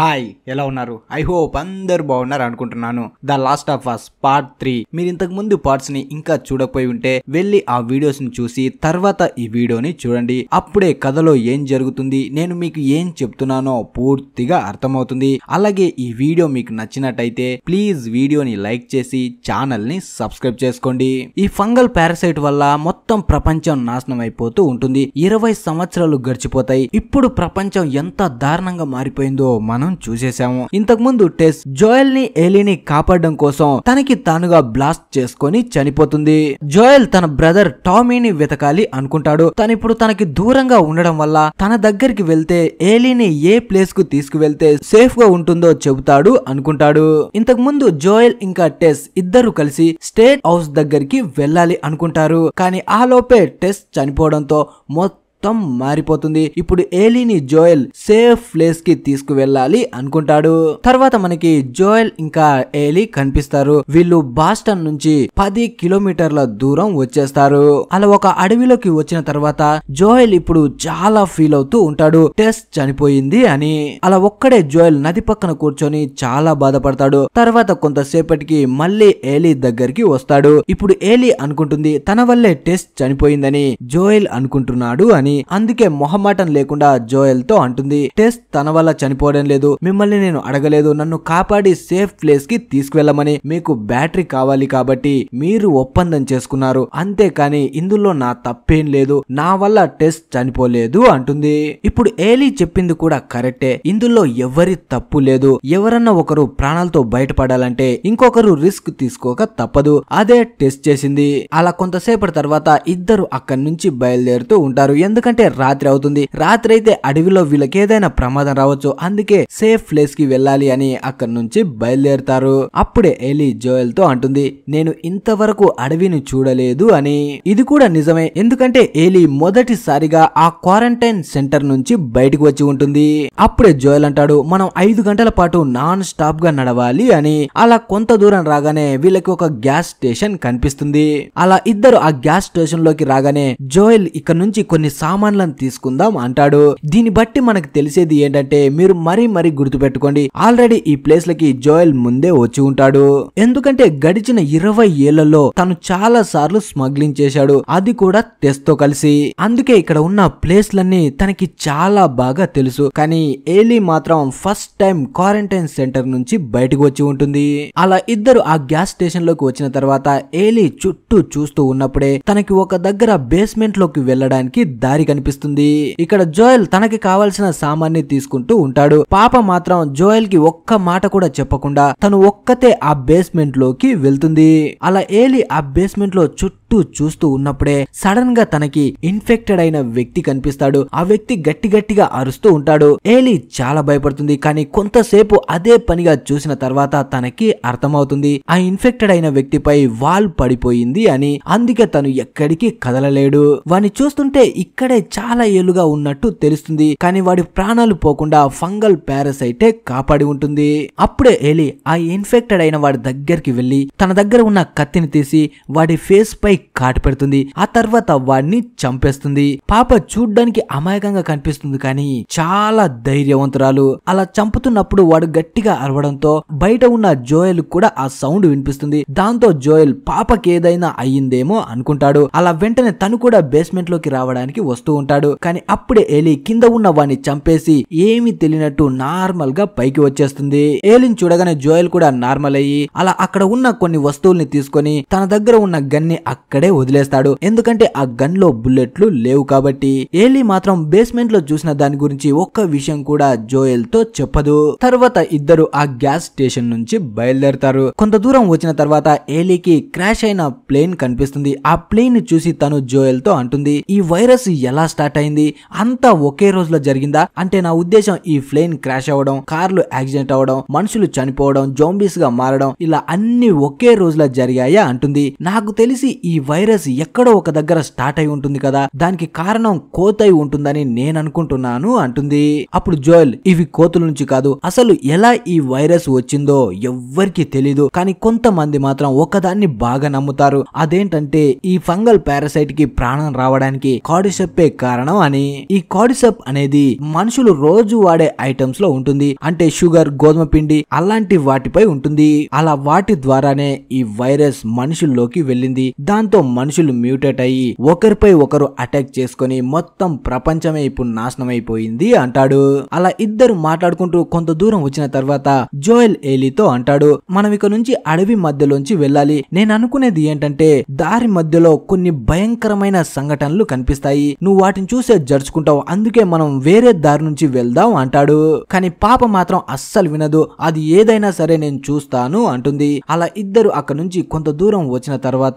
hi ఎలా ఉన్నారు I hope అందరు బాగున్నారు అనుకుంటున్నాను the last of us part three మీరు ఇంతకు ముందు పార్ట్స్ ని ఇంకా చూడకపోయి ఉంటే వెళ్ళి ఆ వీడియోస్ ని చూసి తర్వాత ఈ వీడియోని చూడండి అప్పుడే కథలో ఏం జరుగుతుంది నేను మీకు ఏం చెప్తున్నానో పూర్తిగా అర్థమవుతుంది అలాగే ఈ వీడియో మీకు నచ్చినట్టయితే ప్లీజ్ వీడియోని లైక్ చేసి ఛానల్ ని సబ్స్క్రైబ్ చేసుకోండి ఈ ఫంగల్ పారాసైట్ వల్ల మొత్తం ప్రపంచం నాశనం అయిపోతూ ఉంటుంది ఇరవై సంవత్సరాలు గడిచిపోతాయి ఇప్పుడు ప్రపంచం ఎంత దారుణంగా మారిపోయిందో మనం మనం చూసేసాము ముందు టెస్ జోయల్ ని ఎలీని కాపాడడం కోసం తనకి తానుగా బ్లాస్ట్ చేసుకొని చనిపోతుంది జోయల్ తన బ్రదర్ టామీని వెతకాలి అనుకుంటాడు తను ఇప్పుడు తనకి దూరంగా ఉండడం వల్ల తన దగ్గరికి వెళ్తే ఏలీని ఏ ప్లేస్ కు తీసుకువెళ్తే సేఫ్ గా ఉంటుందో చెబుతాడు అనుకుంటాడు ఇంతకు ముందు జోయల్ ఇంకా టెస్ ఇద్దరు కలిసి స్టేట్ హౌస్ దగ్గరికి వెళ్ళాలి అనుకుంటారు కానీ ఆ లోపే టెస్ చనిపోవడంతో మొత్తం మొత్తం మారిపోతుంది ఇప్పుడు ఏలీని జోయల్ సేఫ్ ప్లేస్ కి తీసుకువెళ్ళాలి అనుకుంటాడు తర్వాత మనకి జోయల్ ఇంకా ఏలీ కనిపిస్తారు వీళ్ళు బాస్టన్ నుంచి పది కిలోమీటర్ల దూరం వచ్చేస్తారు అలా ఒక అడవిలోకి వచ్చిన తర్వాత జోయల్ ఇప్పుడు చాలా ఫీల్ అవుతూ ఉంటాడు టెస్ట్ చనిపోయింది అని అలా ఒక్కడే జోయల్ నది పక్కన కూర్చొని చాలా బాధపడతాడు తర్వాత కొంతసేపటికి మళ్ళీ ఏలీ దగ్గరికి వస్తాడు ఇప్పుడు ఏలీ అనుకుంటుంది తన వల్లే టెస్ట్ చనిపోయిందని జోయల్ అనుకుంటున్నాడు అని అని అందుకే మొహమాటం లేకుండా జోయల్ తో అంటుంది టెస్ట్ తన వల్ల చనిపోవడం లేదు మిమ్మల్ని నేను అడగలేదు నన్ను కాపాడి సేఫ్ ప్లేస్ కి తీసుకువెళ్లమని మీకు బ్యాటరీ కావాలి కాబట్టి మీరు ఒప్పందం చేసుకున్నారు అంతేకాని ఇందులో నా తప్పేం లేదు నా వల్ల టెస్ట్ చనిపోలేదు అంటుంది ఇప్పుడు ఏలీ చెప్పింది కూడా కరెక్టే ఇందులో ఎవరి తప్పు లేదు ఎవరన్నా ఒకరు ప్రాణాలతో బయటపడాలంటే ఇంకొకరు రిస్క్ తీసుకోక తప్పదు అదే టెస్ట్ చేసింది అలా కొంతసేపటి తర్వాత ఇద్దరు అక్కడి నుంచి బయలుదేరుతూ ఉంటారు ఎందుకు ఎందుకంటే రాత్రి అవుతుంది రాత్రి అయితే అడవిలో వీళ్ళకి ఏదైనా ప్రమాదం రావచ్చు అందుకే సేఫ్ ప్లేస్ కి వెళ్ళాలి అని అక్కడి నుంచి బయలుదేరుతారు అప్పుడే ఎలి జోయల్ తో అంటుంది నేను ఇంతవరకు అడవిని చూడలేదు అని ఇది కూడా నిజమే ఎందుకంటే ఏలి మొదటిసారిగా ఆ క్వారంటైన్ సెంటర్ నుంచి బయటకు వచ్చి ఉంటుంది అప్పుడే జోయల్ అంటాడు మనం ఐదు గంటల పాటు నాన్ స్టాప్ గా నడవాలి అని అలా కొంత దూరం రాగానే వీళ్ళకి ఒక గ్యాస్ స్టేషన్ కనిపిస్తుంది అలా ఇద్దరు ఆ గ్యాస్ స్టేషన్ లోకి రాగానే జోయల్ ఇక్కడ నుంచి కొన్ని సామాన్లను తీసుకుందాం అంటాడు దీని బట్టి మనకు తెలిసేది ఏంటంటే మీరు మరీ మరీ గుర్తుపెట్టుకోండి ఆల్రెడీ ఈ ప్లేస్ లకి జోయల్ ముందే వచ్చి ఉంటాడు ఎందుకంటే గడిచిన ఇరవై ఏళ్లలో తను చాలా సార్లు స్మగ్లింగ్ చేశాడు అది కూడా తెస్తో కలిసి అందుకే ఇక్కడ ఉన్న ప్లేస్ లన్నీ తనకి చాలా బాగా తెలుసు కానీ ఏలీ మాత్రం ఫస్ట్ టైం క్వారంటైన్ సెంటర్ నుంచి బయటకు వచ్చి ఉంటుంది అలా ఇద్దరు ఆ గ్యాస్ స్టేషన్ లోకి వచ్చిన తర్వాత ఏలీ చుట్టూ చూస్తూ ఉన్నప్పుడే తనకి ఒక దగ్గర బేస్మెంట్ లోకి వెళ్ళడానికి దారి దారి కనిపిస్తుంది ఇక్కడ జోయల్ తనకి కావాల్సిన సామాన్ని తీసుకుంటూ ఉంటాడు పాప మాత్రం జోయల్ కి ఒక్క మాట కూడా చెప్పకుండా తను ఒక్కతే ఆ బేస్మెంట్ లోకి వెళ్తుంది అలా ఏలి ఆ బేస్మెంట్ లో చుట్టూ చూస్తూ ఉన్నప్పుడే సడన్ గా తనకి ఇన్ఫెక్టెడ్ అయిన వ్యక్తి కనిపిస్తాడు ఆ వ్యక్తి గట్టి గట్టిగా అరుస్తూ ఉంటాడు ఏలి చాలా భయపడుతుంది కానీ కొంతసేపు అదే పనిగా చూసిన తర్వాత తనకి అర్థమవుతుంది ఆ ఇన్ఫెక్టెడ్ అయిన వ్యక్తిపై వాల్ పడిపోయింది అని అందుకే తను ఎక్కడికి కదలలేడు వాని చూస్తుంటే ఇక్కడ అతడే చాలా ఏలుగా ఉన్నట్టు తెలుస్తుంది కానీ వాడి ప్రాణాలు పోకుండా ఫంగల్ పారసైటే కాపాడి ఉంటుంది అప్పుడే ఎలి ఆ ఇన్ఫెక్టెడ్ అయిన వాడి దగ్గరికి వెళ్లి తన దగ్గర ఉన్న కత్తిని తీసి వాడి ఫేస్ పై కాటు పెడుతుంది ఆ తర్వాత వాడిని చంపేస్తుంది పాప చూడ్డానికి అమాయకంగా కనిపిస్తుంది కానీ చాలా ధైర్యవంతురాలు అలా చంపుతున్నప్పుడు వాడు గట్టిగా అరవడంతో బయట ఉన్న జోయల్ కూడా ఆ సౌండ్ వినిపిస్తుంది దాంతో జోయల్ పాపకి ఏదైనా అయ్యిందేమో అనుకుంటాడు అలా వెంటనే తను కూడా బేస్మెంట్ లోకి రావడానికి వస్తుంది వస్తూ ఉంటాడు కానీ అప్పుడే ఏలి కింద ఉన్న వాణ్ణి చంపేసి ఏమి తెలియనట్టు నార్మల్ గా పైకి వచ్చేస్తుంది ఏలిని చూడగానే జోయల్ కూడా నార్మల్ అయ్యి అలా అక్కడ ఉన్న కొన్ని వస్తువుల్ని తీసుకొని తన దగ్గర ఉన్న గన్ని అక్కడే వదిలేస్తాడు ఎందుకంటే ఆ గన్ లో బుల్లెట్లు లేవు కాబట్టి ఏలి మాత్రం బేస్మెంట్ లో చూసిన దాని గురించి ఒక్క విషయం కూడా జోయల్ తో చెప్పదు తర్వాత ఇద్దరు ఆ గ్యాస్ స్టేషన్ నుంచి బయలుదేరతారు కొంత దూరం వచ్చిన తర్వాత ఏలీకి క్రాష్ అయిన ప్లేన్ కనిపిస్తుంది ఆ ప్లేన్ చూసి తను జోయల్ తో అంటుంది ఈ వైరస్ ఎలా స్టార్ట్ అయింది అంతా ఒకే రోజులో జరిగిందా అంటే నా ఉద్దేశం ఈ ప్లేన్ క్రాష్ అవ్వడం కార్లు యాక్సిడెంట్ అవ్వడం మనుషులు చనిపోవడం జోంబీస్ గా మారడం ఇలా అన్ని ఒకే రోజులో జరిగాయా అంటుంది నాకు తెలిసి ఈ వైరస్ ఎక్కడో ఒక దగ్గర స్టార్ట్ అయి ఉంటుంది కదా దానికి కారణం కోతై ఉంటుందని నేను అనుకుంటున్నాను అంటుంది అప్పుడు జోయల్ ఇవి కోతుల నుంచి కాదు అసలు ఎలా ఈ వైరస్ వచ్చిందో ఎవ్వరికి తెలీదు కానీ కొంతమంది మాత్రం ఒకదాన్ని బాగా నమ్ముతారు అదేంటంటే ఈ ఫంగల్ పారాసైట్ కి ప్రాణం రావడానికి కాడిసెప్ కాడిసెప్పే కారణం అని ఈ కాడిసెప్ అనేది మనుషులు రోజు వాడే ఐటమ్స్ లో ఉంటుంది అంటే షుగర్ గోధుమ పిండి అలాంటి వాటిపై ఉంటుంది అలా వాటి ద్వారానే ఈ వైరస్ మనుషుల్లోకి వెళ్ళింది దాంతో మనుషులు మ్యూటేట్ అయ్యి ఒకరిపై ఒకరు అటాక్ చేసుకుని మొత్తం ప్రపంచమే ఇప్పుడు నాశనం అయిపోయింది అంటాడు అలా ఇద్దరు మాట్లాడుకుంటూ కొంత దూరం వచ్చిన తర్వాత జోయల్ ఏలీతో అంటాడు మనం ఇక నుంచి అడవి మధ్యలోంచి వెళ్ళాలి నేను అనుకునేది ఏంటంటే దారి మధ్యలో కొన్ని భయంకరమైన సంఘటనలు కనిపిస్తాయి నువ్వు వాటిని చూసే జరుచుకుంటావు అందుకే మనం వేరే దారి నుంచి వెళ్దాం అంటాడు కానీ పాప మాత్రం అస్సలు వినదు అది ఏదైనా సరే నేను చూస్తాను అంటుంది అలా ఇద్దరు అక్కడ నుంచి కొంత దూరం వచ్చిన తర్వాత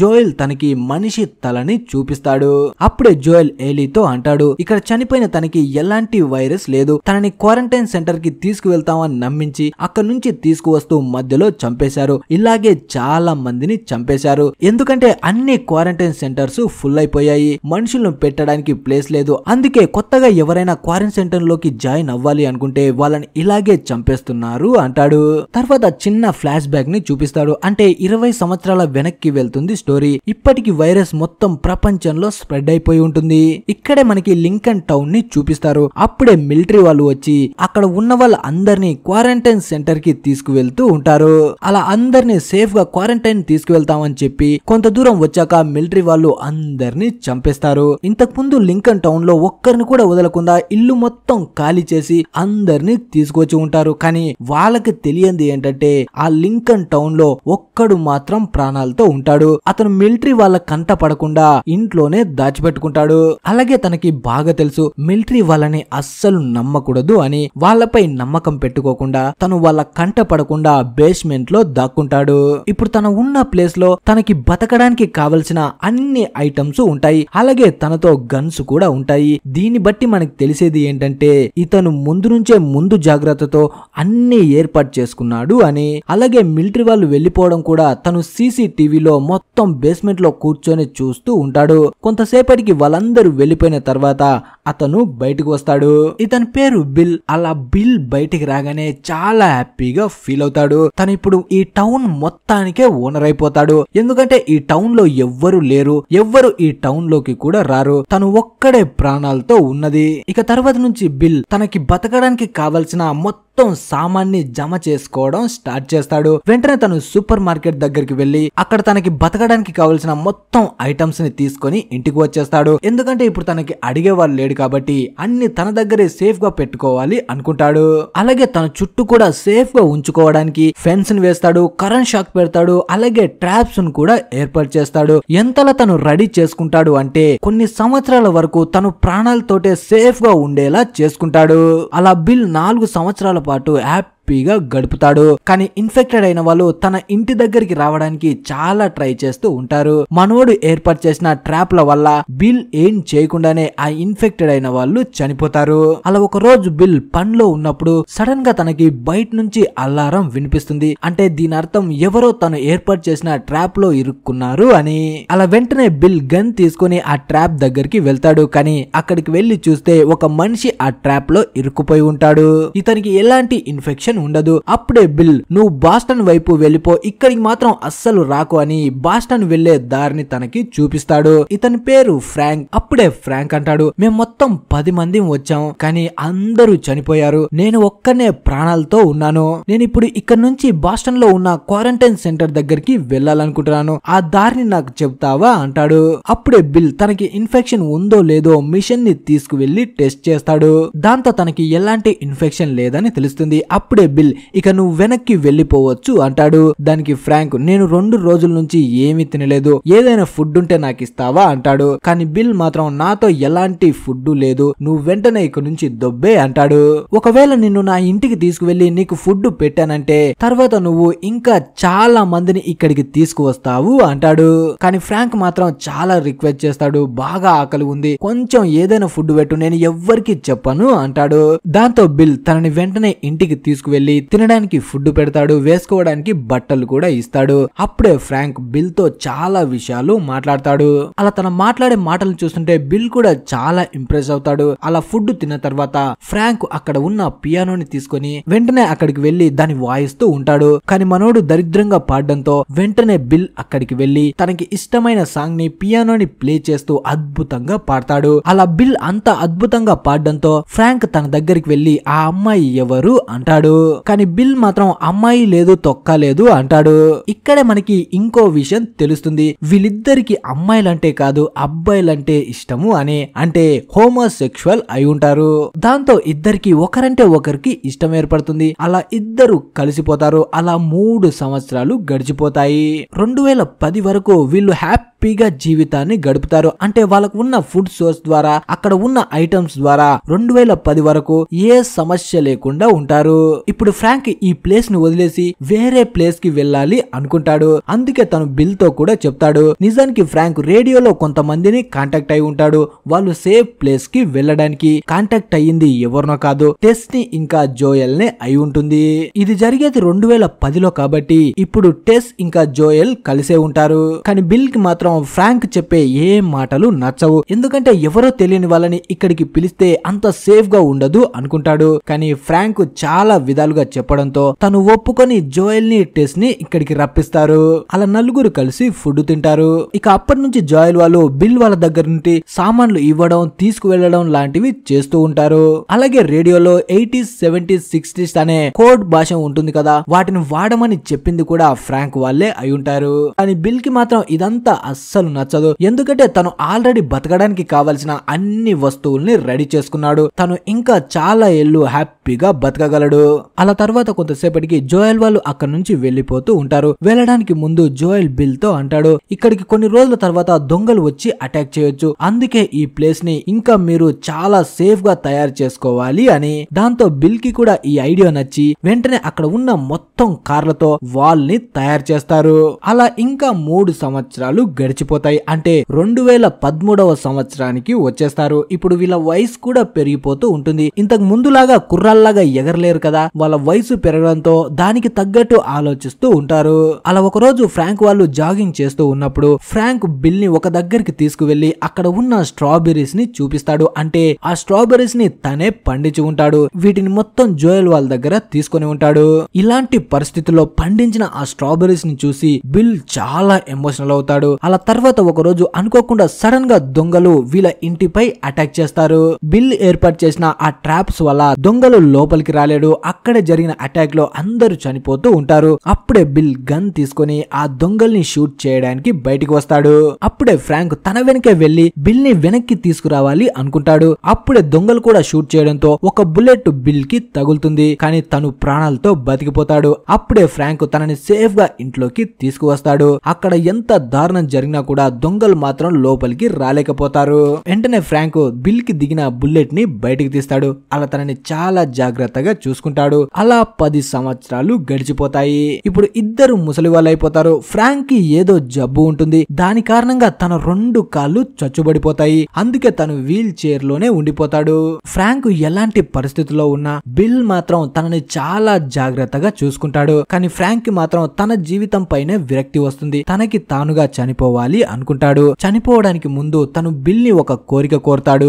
జోయల్ తనకి మనిషి తలని చూపిస్తాడు అప్పుడే జోయల్ ఏలీతో అంటాడు ఇక్కడ చనిపోయిన తనకి ఎలాంటి వైరస్ లేదు తనని క్వారంటైన్ సెంటర్ కి తీసుకువెళ్తామని నమ్మించి అక్కడ నుంచి తీసుకువస్తూ మధ్యలో చంపేశారు ఇలాగే చాలా మందిని చంపేశారు ఎందుకంటే అన్ని క్వారంటైన్ సెంటర్స్ ఫుల్ అయిపోయాయి మనుషులను పెట్టడానికి ప్లేస్ లేదు అందుకే కొత్తగా ఎవరైనా క్వారంటైన్ లోకి జాయిన్ అవ్వాలి అనుకుంటే వాళ్ళని ఇలాగే చంపేస్తున్నారు అంటాడు తర్వాత చిన్న ఫ్లాష్ బ్యాక్ ని చూపిస్తాడు అంటే ఇరవై సంవత్సరాల వెనక్కి వెళ్తుంది స్టోరీ ఇప్పటికి వైరస్ మొత్తం ప్రపంచంలో స్ప్రెడ్ అయిపోయి ఉంటుంది ఇక్కడే మనకి లింకన్ టౌన్ ని చూపిస్తారు అప్పుడే మిలిటరీ వాళ్ళు వచ్చి అక్కడ ఉన్న వాళ్ళ అందరినీ క్వారంటైన్ సెంటర్ కి తీసుకువెళ్తూ ఉంటారు అలా అందరినీ సేఫ్ గా క్వారంటైన్ తీసుకువెళ్తామని చెప్పి కొంత దూరం వచ్చాక మిలిటరీ వాళ్ళు అందరినీ చంపేస్తారు ఇంతకుముందు లింకన్ టౌన్ లో ఒక్కరిని కూడా వదలకుండా ఇల్లు మొత్తం ఖాళీ చేసి అందరినీ తీసుకొచ్చి ఉంటారు కానీ వాళ్ళకి తెలియంది ఏంటంటే ఆ లింకన్ టౌన్ లో ఒక్కడు మాత్రం ప్రాణాలతో ఉంటాడు అతను మిలిటరీ వాళ్ళ కంట పడకుండా ఇంట్లోనే దాచిపెట్టుకుంటాడు అలాగే తనకి బాగా తెలుసు మిలిటరీ వాళ్ళని అస్సలు నమ్మకూడదు అని వాళ్ళపై నమ్మకం పెట్టుకోకుండా తను వాళ్ళ కంట పడకుండా బేస్మెంట్ లో దాక్కుంటాడు ఇప్పుడు తన ఉన్న ప్లేస్ లో తనకి బతకడానికి కావలసిన అన్ని ఐటమ్స్ ఉంటాయి అలాగే తనతో ఇతనితో గన్స్ కూడా ఉంటాయి దీన్ని బట్టి మనకు తెలిసేది ఏంటంటే ఇతను ముందు నుంచే ముందు జాగ్రత్తతో అన్ని ఏర్పాటు చేసుకున్నాడు అని అలాగే మిలిటరీ వాళ్ళు వెళ్లిపోవడం కూడా తను సీసీటీవీలో మొత్తం బేస్మెంట్ లో కూర్చొని చూస్తూ ఉంటాడు కొంతసేపటికి వాళ్ళందరూ వెళ్లిపోయిన తర్వాత అతను బయటకు వస్తాడు ఇతని పేరు బిల్ అలా బిల్ బయటికి రాగానే చాలా హ్యాపీగా ఫీల్ అవుతాడు తను ఇప్పుడు ఈ టౌన్ మొత్తానికే ఓనర్ అయిపోతాడు ఎందుకంటే ఈ టౌన్ లో ఎవ్వరు లేరు ఎవ్వరు ఈ టౌన్ లోకి కూడా రారు తను ఒక్కడే ప్రాణాలతో ఉన్నది ఇక తర్వాత నుంచి బిల్ తనకి బతకడానికి కావలసిన మొత్తం మొత్తం సామాన్ని జమ చేసుకోవడం స్టార్ట్ చేస్తాడు వెంటనే తను సూపర్ మార్కెట్ దగ్గరికి వెళ్లి అక్కడ తనకి బతకడానికి కావలసిన మొత్తం ఐటమ్స్ ని తీసుకొని ఇంటికి వచ్చేస్తాడు ఎందుకంటే ఇప్పుడు తనకి అడిగే లేడు అయిపోయాడు కాబట్టి అన్ని తన దగ్గరే సేఫ్ గా పెట్టుకోవాలి అనుకుంటాడు అలాగే తన చుట్టూ కూడా సేఫ్ గా ఉంచుకోవడానికి ఫెన్స్ ని వేస్తాడు కరెంట్ షాక్ పెడతాడు అలాగే ట్రాప్స్ కూడా ఏర్పాటు చేస్తాడు ఎంతలా తను రెడీ చేసుకుంటాడు అంటే కొన్ని సంవత్సరాల వరకు తను ప్రాణాలతోటే సేఫ్ గా ఉండేలా చేసుకుంటాడు అలా బిల్ నాలుగు సంవత్సరాల పాటు యాప్ హ్యాపీగా గడుపుతాడు కానీ ఇన్ఫెక్టెడ్ అయిన వాళ్ళు తన ఇంటి దగ్గరికి రావడానికి చాలా ట్రై చేస్తూ ఉంటారు మనోడు ఏర్పాటు చేసిన ట్రాప్ ల వల్ల బిల్ ఏం చేయకుండానే ఆ ఇన్ఫెక్టెడ్ అయిన వాళ్ళు చనిపోతారు అలా ఒక రోజు బిల్ పనిలో ఉన్నప్పుడు సడన్ గా తనకి బయట నుంచి అలారం వినిపిస్తుంది అంటే దీని అర్థం ఎవరో తను ఏర్పాటు చేసిన ట్రాప్ లో ఇరుక్కున్నారు అని అలా వెంటనే బిల్ గన్ తీసుకుని ఆ ట్రాప్ దగ్గరికి వెళ్తాడు కానీ అక్కడికి వెళ్లి చూస్తే ఒక మనిషి ఆ ట్రాప్ లో ఇరుక్కుపోయి ఉంటాడు ఇతనికి ఎలాంటి ఇన్ఫెక్షన్ ఆప్షన్ ఉండదు అప్పుడే బిల్ నువ్వు బాస్టన్ వైపు వెళ్ళిపో ఇక్కడికి మాత్రం అస్సలు రాకు అని బాస్టన్ వెళ్లే దారిని తనకి చూపిస్తాడు ఇతని పేరు ఫ్రాంక్ అప్పుడే ఫ్రాంక్ అంటాడు మేము మొత్తం పది మంది వచ్చాం కానీ అందరూ చనిపోయారు నేను ఒక్కనే ప్రాణాలతో ఉన్నాను నేను ఇప్పుడు ఇక్కడ నుంచి బాస్టన్ లో ఉన్న క్వారంటైన్ సెంటర్ దగ్గరికి వెళ్ళాలనుకుంటున్నాను ఆ దారిని నాకు చెప్తావా అంటాడు అప్పుడే బిల్ తనకి ఇన్ఫెక్షన్ ఉందో లేదో మిషన్ ని తీసుకువెళ్లి టెస్ట్ చేస్తాడు దాంతో తనకి ఎలాంటి ఇన్ఫెక్షన్ లేదని తెలుస్తుంది అప్పుడే ఇదిగోలే బిల్ ఇక నువ్వు వెనక్కి వెళ్ళిపోవచ్చు అంటాడు దానికి ఫ్రాంక్ నేను రెండు రోజుల నుంచి ఏమీ తినలేదు ఏదైనా ఫుడ్ ఉంటే నాకు ఇస్తావా అంటాడు కానీ బిల్ మాత్రం నాతో ఎలాంటి ఫుడ్ లేదు నువ్వు వెంటనే ఇక నుంచి దొబ్బే అంటాడు ఒకవేళ నిన్ను నా ఇంటికి తీసుకువెళ్లి నీకు ఫుడ్ పెట్టానంటే తర్వాత నువ్వు ఇంకా చాలా మందిని ఇక్కడికి తీసుకువస్తావు అంటాడు కానీ ఫ్రాంక్ మాత్రం చాలా రిక్వెస్ట్ చేస్తాడు బాగా ఆకలి ఉంది కొంచెం ఏదైనా ఫుడ్ పెట్టు నేను ఎవ్వరికి చెప్పను అంటాడు దాంతో బిల్ తనని వెంటనే ఇంటికి తీసుకు వెళ్లి తినడానికి ఫుడ్ పెడతాడు వేసుకోవడానికి బట్టలు కూడా ఇస్తాడు అప్పుడే ఫ్రాంక్ బిల్ తో చాలా విషయాలు మాట్లాడతాడు అలా తన మాట్లాడే మాటలు చూస్తుంటే బిల్ కూడా చాలా ఇంప్రెస్ అవుతాడు అలా ఫుడ్ తిన్న తర్వాత ఫ్రాంక్ అక్కడ ఉన్న పియానోని తీసుకుని వెంటనే అక్కడికి వెళ్లి దాని వాయిస్తూ ఉంటాడు కానీ మనోడు దరిద్రంగా పాడడంతో వెంటనే బిల్ అక్కడికి వెళ్లి తనకి ఇష్టమైన సాంగ్ ని పియానోని ప్లే చేస్తూ అద్భుతంగా పాడతాడు అలా బిల్ అంత అద్భుతంగా పాడడంతో ఫ్రాంక్ తన దగ్గరికి వెళ్లి ఆ అమ్మాయి ఎవరు అంటాడు కానీ బిల్ మాత్రం అమ్మాయి లేదు తొక్క లేదు అంటాడు ఇక్కడే మనకి ఇంకో విషయం తెలుస్తుంది వీళ్ళిద్దరికి అమ్మాయిలంటే కాదు అబ్బాయిలంటే ఇష్టము అని అంటే హోమోసెక్షువల్ అయి ఉంటారు దాంతో ఇద్దరికి ఒకరంటే ఒకరికి ఇష్టం ఏర్పడుతుంది అలా ఇద్దరు కలిసిపోతారు అలా మూడు సంవత్సరాలు గడిచిపోతాయి రెండు వేల పది వరకు వీళ్ళు హ్యాపీ హ్యాపీగా జీవితాన్ని గడుపుతారు అంటే వాళ్ళకు ఉన్న ఫుడ్ సోర్స్ ద్వారా అక్కడ ఉన్న ఐటమ్స్ ద్వారా రెండు వేల పది వరకు ఏ సమస్య లేకుండా ఉంటారు ఇప్పుడు ఫ్రాంక్ ఈ ప్లేస్ ను వదిలేసి వేరే ప్లేస్ కి వెళ్ళాలి అనుకుంటాడు అందుకే తను బిల్ తో కూడా చెప్తాడు నిజానికి ఫ్రాంక్ రేడియోలో కొంతమందిని కాంటాక్ట్ అయి ఉంటాడు వాళ్ళు సేఫ్ ప్లేస్ కి వెళ్ళడానికి కాంటాక్ట్ అయ్యింది ఎవరినో కాదు టెస్ట్ ని ఇంకా జోయల్ నే అయి ఉంటుంది ఇది జరిగేది రెండు వేల పదిలో కాబట్టి ఇప్పుడు టెస్ ఇంకా జోయల్ కలిసే ఉంటారు కానీ బిల్ కి మాత్రం ఫ్రాంక్ చెప్పే ఏ మాటలు నచ్చవు ఎందుకంటే ఎవరో తెలియని వాళ్ళని ఇక్కడికి పిలిస్తే అంత సేఫ్ గా ఉండదు అనుకుంటాడు కానీ ఫ్రాంక్ చాలా విధాలుగా చెప్పడంతో తను ఒప్పుకొని జోయల్ ని టెస్ట్ ని ఇక్కడికి రప్పిస్తారు అలా నలుగురు కలిసి ఫుడ్ తింటారు ఇక అప్పటి నుంచి జోయల్ వాళ్ళు బిల్ వాళ్ళ దగ్గర నుండి సామాన్లు ఇవ్వడం తీసుకువెళ్లడం లాంటివి చేస్తూ ఉంటారు అలాగే రేడియోలో ఎయిటీస్ సెవెంటీస్ సిక్స్టీస్ అనే కోడ్ భాష ఉంటుంది కదా వాటిని వాడమని చెప్పింది కూడా ఫ్రాంక్ వాళ్ళే అయి ఉంటారు కానీ బిల్ కి మాత్రం ఇదంతా అస్సలు నచ్చదు ఎందుకంటే తను ఆల్రెడీ బతకడానికి కావలసిన అన్ని వస్తువుల్ని రెడీ చేసుకున్నాడు తను ఇంకా చాలా ఏళ్ళు హ్యాపీగా బతకగలడు అలా తర్వాత కొంతసేపటికి జోయల్ వాళ్ళు అక్కడ నుంచి వెళ్లిపోతూ ఉంటారు వెళ్ళడానికి ముందు జోయల్ బిల్ తో అంటాడు ఇక్కడికి కొన్ని రోజుల తర్వాత దొంగలు వచ్చి అటాక్ చేయొచ్చు అందుకే ఈ ప్లేస్ ని ఇంకా మీరు చాలా సేఫ్ గా తయారు చేసుకోవాలి అని దాంతో బిల్ కి కూడా ఈ ఐడియా నచ్చి వెంటనే అక్కడ ఉన్న మొత్తం కార్లతో వాల్ ని తయారు చేస్తారు అలా ఇంకా మూడు సంవత్సరాలు గడిచి గడిచిపోతాయి అంటే రెండు వేల పదమూడవ సంవత్సరానికి వచ్చేస్తారు ఇప్పుడు వీళ్ళ వయసు కూడా పెరిగిపోతూ ఉంటుంది ఇంతకు ముందులాగా కుర్రాల్లాగా ఎగరలేరు కదా వాళ్ళ వయసు పెరగడంతో దానికి తగ్గట్టు ఆలోచిస్తూ ఉంటారు అలా ఒకరోజు ఫ్రాంక్ వాళ్ళు జాగింగ్ చేస్తూ ఉన్నప్పుడు ఫ్రాంక్ బిల్ ని ఒక దగ్గరికి తీసుకువెళ్లి అక్కడ ఉన్న స్ట్రాబెర్రీస్ ని చూపిస్తాడు అంటే ఆ స్ట్రాబెర్రీస్ ని తనే పండించి ఉంటాడు వీటిని మొత్తం జోయల్ వాళ్ళ దగ్గర తీసుకుని ఉంటాడు ఇలాంటి పరిస్థితుల్లో పండించిన ఆ స్ట్రాబెర్రీస్ ని చూసి బిల్ చాలా ఎమోషనల్ అవుతాడు అలా వాళ్ళ తర్వాత ఒకరోజు అనుకోకుండా సడన్ గా దొంగలు వీళ్ళ ఇంటిపై అటాక్ చేస్తారు బిల్ ఏర్పాటు చేసిన ఆ ట్రాప్స్ వల్ల దొంగలు లోపలికి రాలేడు అక్కడ జరిగిన అటాక్ లో అందరూ చనిపోతూ ఉంటారు అప్పుడే బిల్ గన్ తీసుకుని ఆ దొంగల్ని షూట్ చేయడానికి బయటికి వస్తాడు అప్పుడే ఫ్రాంక్ తన వెనకే వెళ్లి బిల్ ని వెనక్కి తీసుకురావాలి అనుకుంటాడు అప్పుడే దొంగలు కూడా షూట్ చేయడంతో ఒక బుల్లెట్ బిల్ కి తగులుతుంది కానీ తను ప్రాణాలతో బతికిపోతాడు అప్పుడే ఫ్రాంక్ తనని సేఫ్ గా ఇంట్లోకి తీసుకువస్తాడు అక్కడ ఎంత దారుణం జరిగింది జరిగినా కూడా దొంగలు మాత్రం లోపలికి రాలేకపోతారు వెంటనే ఫ్రాంక్ బిల్ కి దిగిన బుల్లెట్ ని బయటికి తీస్తాడు అలా తనని చాలా జాగ్రత్తగా చూసుకుంటాడు అలా పది సంవత్సరాలు గడిచిపోతాయి ఇప్పుడు ఇద్దరు ముసలి అయిపోతారు ఫ్రాంక్ కి ఏదో జబ్బు ఉంటుంది దాని కారణంగా తన రెండు కాళ్ళు చచ్చుబడిపోతాయి అందుకే తను వీల్ చైర్ లోనే ఉండిపోతాడు ఫ్రాంక్ ఎలాంటి పరిస్థితుల్లో ఉన్నా బిల్ మాత్రం తనని చాలా జాగ్రత్తగా చూసుకుంటాడు కానీ ఫ్రాంక్ కి మాత్రం తన జీవితం పైనే విరక్తి వస్తుంది తనకి తానుగా చనిపోవాలి చేసుకోవాలి అనుకుంటాడు చనిపోవడానికి ముందు తను బిల్ని ఒక కోరిక కోరతాడు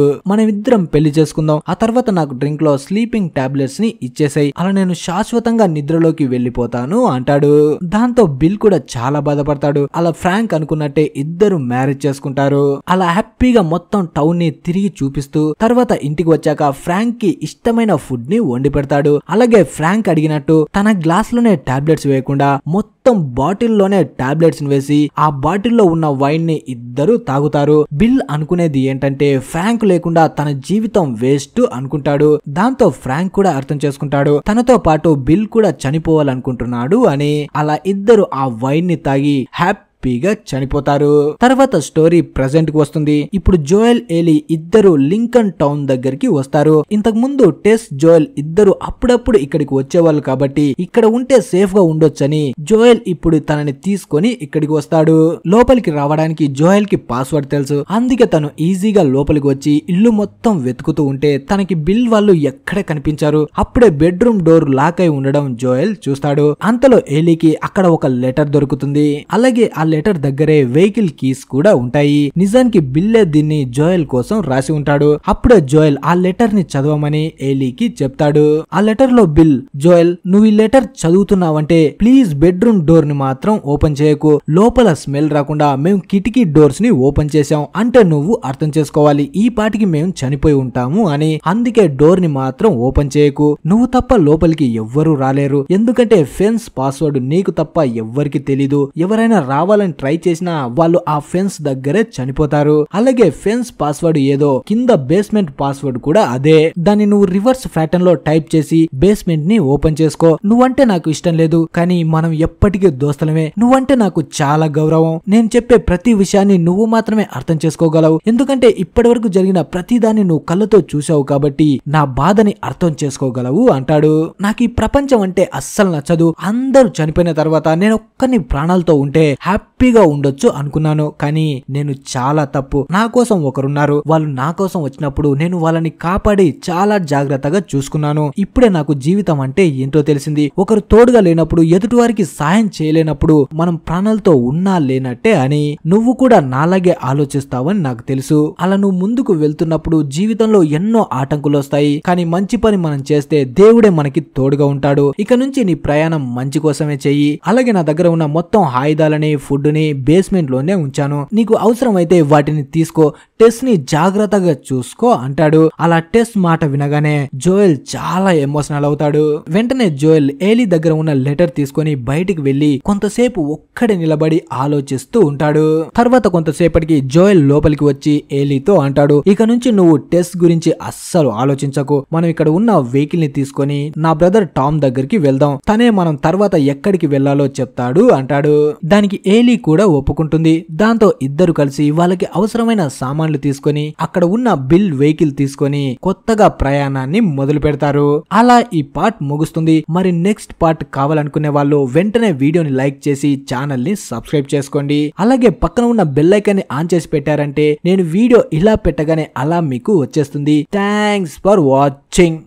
ఇద్దరం పెళ్లి చేసుకుందాం ఆ తర్వాత నాకు డ్రింక్ లో స్లీపింగ్ టాబ్లెట్స్ ని ఇచ్చేసాయి అలా నేను శాశ్వతంగా నిద్రలోకి వెళ్లిపోతాను అంటాడు దాంతో బిల్ కూడా చాలా బాధపడతాడు అలా ఫ్రాంక్ అనుకున్నట్టే ఇద్దరు మ్యారేజ్ చేసుకుంటారు అలా హ్యాపీగా మొత్తం టౌన్ ని తిరిగి చూపిస్తూ తర్వాత ఇంటికి వచ్చాక ఫ్రాంక్ కి ఇష్టమైన ఫుడ్ ని వండి పెడతాడు అలాగే ఫ్రాంక్ అడిగినట్టు తన గ్లాస్ లోనే టాబ్లెట్స్ వేయకుండా మొత్తం బాటిల్లోనే టాబ్లెట్స్ వేసి ఆ బాటిల్లో ఉన్న వైన్ ని ఇద్దరు తాగుతారు బిల్ అనుకునేది ఏంటంటే ఫ్రాంక్ లేకుండా తన జీవితం వేస్ట్ అనుకుంటాడు దాంతో ఫ్రాంక్ కూడా అర్థం చేసుకుంటాడు తనతో పాటు బిల్ కూడా చనిపోవాలనుకుంటున్నాడు అని అలా ఇద్దరు ఆ వైన్ ని తాగి హ్యాపీ హ్యాపీగా చనిపోతారు తర్వాత స్టోరీ ప్రజెంట్ కు వస్తుంది ఇప్పుడు జోయల్ ఏలీ ఇద్దరు లింకన్ టౌన్ దగ్గరికి వస్తారు ఇంతకు ముందు టెస్ జోయల్ ఇద్దరు అప్పుడప్పుడు ఇక్కడికి వచ్చేవాళ్ళు కాబట్టి ఇక్కడ ఉంటే సేఫ్ గా ఉండొచ్చని జోయల్ ఇప్పుడు తనని తీసుకొని ఇక్కడికి వస్తాడు లోపలికి రావడానికి జోయల్ కి పాస్వర్డ్ తెలుసు అందుకే తను ఈజీగా లోపలికి వచ్చి ఇల్లు మొత్తం వెతుకుతూ ఉంటే తనకి బిల్ వాళ్ళు ఎక్కడ కనిపించారు అప్పుడే బెడ్రూమ్ డోర్ లాక్ అయి ఉండడం జోయల్ చూస్తాడు అంతలో ఏలీకి అక్కడ ఒక లెటర్ దొరుకుతుంది అలాగే ఆ లెటర్ దగ్గరే వెహికల్ కీస్ కూడా ఉంటాయి నిజానికి బిల్లే దీన్ని జోయల్ కోసం రాసి ఉంటాడు అప్పుడే జోయల్ ఆ లెటర్ ని చదవమని ఏలీకి చెప్తాడు ఆ లెటర్ లో బిల్ జోయల్ నువ్వు ఈ లెటర్ చదువుతున్నావంటే ప్లీజ్ బెడ్రూమ్ డోర్ ని మాత్రం ఓపెన్ చేయకు లోపల స్మెల్ రాకుండా మేము కిటికీ డోర్స్ ని ఓపెన్ చేశాం అంటే నువ్వు అర్థం చేసుకోవాలి ఈ పాటికి మేము చనిపోయి ఉంటాము అని అందుకే డోర్ ని మాత్రం ఓపెన్ చేయకు నువ్వు తప్ప లోపలికి ఎవ్వరూ రాలేరు ఎందుకంటే ఫెన్స్ పాస్వర్డ్ నీకు తప్ప ఎవ్వరికి తెలీదు ఎవరైనా రావాలని చేసుకోవాలని ట్రై చేసినా వాళ్ళు ఆ ఫెన్స్ దగ్గరే చనిపోతారు అలాగే ఫెన్స్ పాస్వర్డ్ ఏదో కింద బేస్మెంట్ పాస్వర్డ్ కూడా అదే దాన్ని నువ్వు రివర్స్ ఫ్యాటర్న్ లో టైప్ చేసి బేస్మెంట్ ని ఓపెన్ చేసుకో నువ్వంటే నాకు ఇష్టం లేదు కానీ మనం ఎప్పటికీ దోస్తలమే నువ్వంటే నాకు చాలా గౌరవం నేను చెప్పే ప్రతి విషయాన్ని నువ్వు మాత్రమే అర్థం చేసుకోగలవు ఎందుకంటే ఇప్పటి వరకు జరిగిన ప్రతిదాన్ని నువ్వు కళ్ళతో చూసావు కాబట్టి నా బాధని అర్థం చేసుకోగలవు అంటాడు నాకు ఈ ప్రపంచం అంటే అస్సలు నచ్చదు అందరూ చనిపోయిన తర్వాత నేను ఒక్కని ప్రాణాలతో ఉంటే హ్యాపీ హ్యాపీగా ఉండొచ్చు అనుకున్నాను కానీ నేను చాలా తప్పు నా కోసం ఒకరున్నారు వాళ్ళు నా కోసం వచ్చినప్పుడు నేను వాళ్ళని కాపాడి చాలా జాగ్రత్తగా చూసుకున్నాను ఇప్పుడే నాకు జీవితం అంటే ఏంటో తెలిసింది ఒకరు తోడుగా లేనప్పుడు ఎదుటి వారికి సాయం చేయలేనప్పుడు మనం ప్రాణాలతో ఉన్నా లేనట్టే అని నువ్వు కూడా నాలాగే ఆలోచిస్తావని నాకు తెలుసు అలా నువ్వు ముందుకు వెళ్తున్నప్పుడు జీవితంలో ఎన్నో ఆటంకులు వస్తాయి కానీ మంచి పని మనం చేస్తే దేవుడే మనకి తోడుగా ఉంటాడు ఇక నుంచి నీ ప్రయాణం మంచి కోసమే చెయ్యి అలాగే నా దగ్గర ఉన్న మొత్తం ఆయుధాలని ఫుడ్ ఫుడ్ని బేస్మెంట్లోనే ఉంచాను నీకు అవసరమైతే వాటిని తీసుకో టెస్ట్ని జాగ్రత్తగా చూసుకో అంటాడు అలా టెస్ట్ మాట వినగానే జోయల్ చాలా ఎమోషనల్ అవుతాడు వెంటనే జోయల్ ఏలీ దగ్గర ఉన్న లెటర్ తీసుకొని బయటికి వెళ్లి కొంతసేపు ఒక్కడే నిలబడి ఆలోచిస్తూ ఉంటాడు తర్వాత కొంతసేపటికి జోయల్ లోపలికి వచ్చి ఏలీతో అంటాడు ఇక నుంచి నువ్వు టెస్ట్ గురించి అస్సలు ఆలోచించకు మనం ఇక్కడ ఉన్న వెహికల్ ని తీసుకొని నా బ్రదర్ టామ్ దగ్గరికి వెళ్దాం తనే మనం తర్వాత ఎక్కడికి వెళ్లాలో చెప్తాడు అంటాడు దానికి ఏలీ లిల్లీ కూడా ఒప్పుకుంటుంది దాంతో ఇద్దరు కలిసి వాళ్ళకి అవసరమైన సామాన్లు తీసుకొని అక్కడ ఉన్న బిల్ వెహికల్ తీసుకొని కొత్తగా ప్రయాణాన్ని మొదలు పెడతారు అలా ఈ పార్ట్ ముగుస్తుంది మరి నెక్స్ట్ పార్ట్ కావాలనుకునే వాళ్ళు వెంటనే వీడియోని లైక్ చేసి ఛానల్ ని సబ్స్క్రైబ్ చేసుకోండి అలాగే పక్కన ఉన్న బెల్లైకాన్ని ఆన్ చేసి పెట్టారంటే నేను వీడియో ఇలా పెట్టగానే అలా మీకు వచ్చేస్తుంది థ్యాంక్స్ ఫర్ వాచింగ్